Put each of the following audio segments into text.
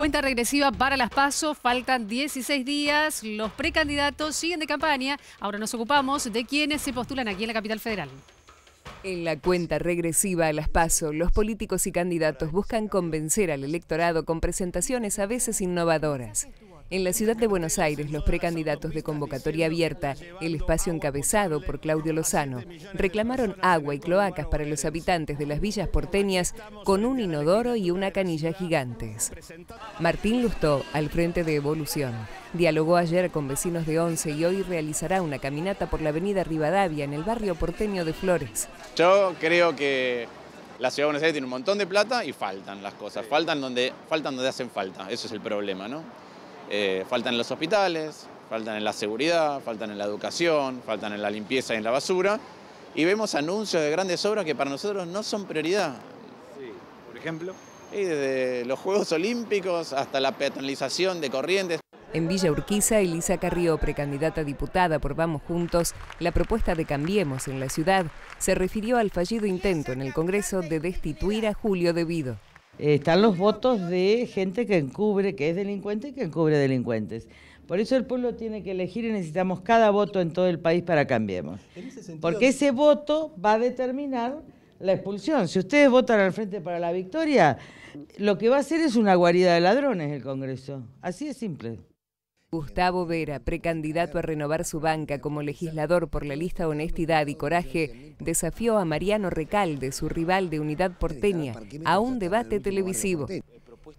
Cuenta regresiva para las PASO, faltan 16 días, los precandidatos siguen de campaña, ahora nos ocupamos de quienes se postulan aquí en la capital federal. En la cuenta regresiva a las PASO, los políticos y candidatos buscan convencer al electorado con presentaciones a veces innovadoras. En la ciudad de Buenos Aires, los precandidatos de convocatoria abierta, el espacio encabezado por Claudio Lozano, reclamaron agua y cloacas para los habitantes de las villas porteñas con un inodoro y una canilla gigantes. Martín Lustó, al frente de Evolución, dialogó ayer con vecinos de Once y hoy realizará una caminata por la avenida Rivadavia en el barrio porteño de Flores. Yo creo que la ciudad de Buenos Aires tiene un montón de plata y faltan las cosas, faltan donde, faltan donde hacen falta, eso es el problema, ¿no? Eh, faltan en los hospitales, faltan en la seguridad, faltan en la educación, faltan en la limpieza y en la basura. Y vemos anuncios de grandes obras que para nosotros no son prioridad. Sí, por ejemplo. desde los Juegos Olímpicos hasta la peatonalización de corrientes. En Villa Urquiza, Elisa Carrió, precandidata diputada por Vamos Juntos, la propuesta de Cambiemos en la ciudad se refirió al fallido intento en el Congreso de destituir a Julio Devido. Eh, están los votos de gente que encubre, que es delincuente y que encubre delincuentes. Por eso el pueblo tiene que elegir y necesitamos cada voto en todo el país para cambiemos. Porque ese voto va a determinar la expulsión. Si ustedes votan al Frente para la Victoria, lo que va a hacer es una guarida de ladrones el Congreso. Así es simple. Gustavo Vera, precandidato a renovar su banca como legislador por la lista Honestidad y Coraje, desafió a Mariano Recalde, su rival de Unidad Porteña, a un debate televisivo.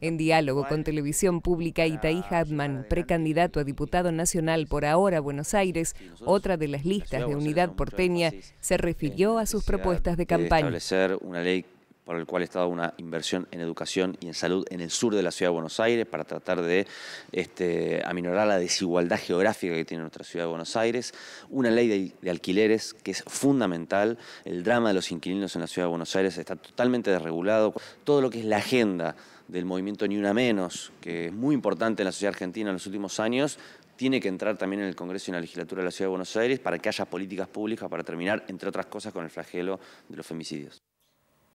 En diálogo con Televisión Pública, Itaí Hadman, precandidato a diputado nacional por ahora Buenos Aires, otra de las listas de Unidad Porteña, se refirió a sus propuestas de campaña por el cual ha estado una inversión en educación y en salud en el sur de la ciudad de Buenos Aires para tratar de este, aminorar la desigualdad geográfica que tiene nuestra ciudad de Buenos Aires, una ley de, de, alquileres que es fundamental, el drama de los inquilinos en la ciudad de Buenos Aires está totalmente desregulado, todo lo que es la agenda del movimiento Ni Una Menos, que es muy importante en la sociedad argentina en los últimos años, tiene que entrar también en el Congreso y en la legislatura de la Ciudad de Buenos Aires para que haya políticas públicas para terminar, entre otras cosas, con el flagelo de los femicidios.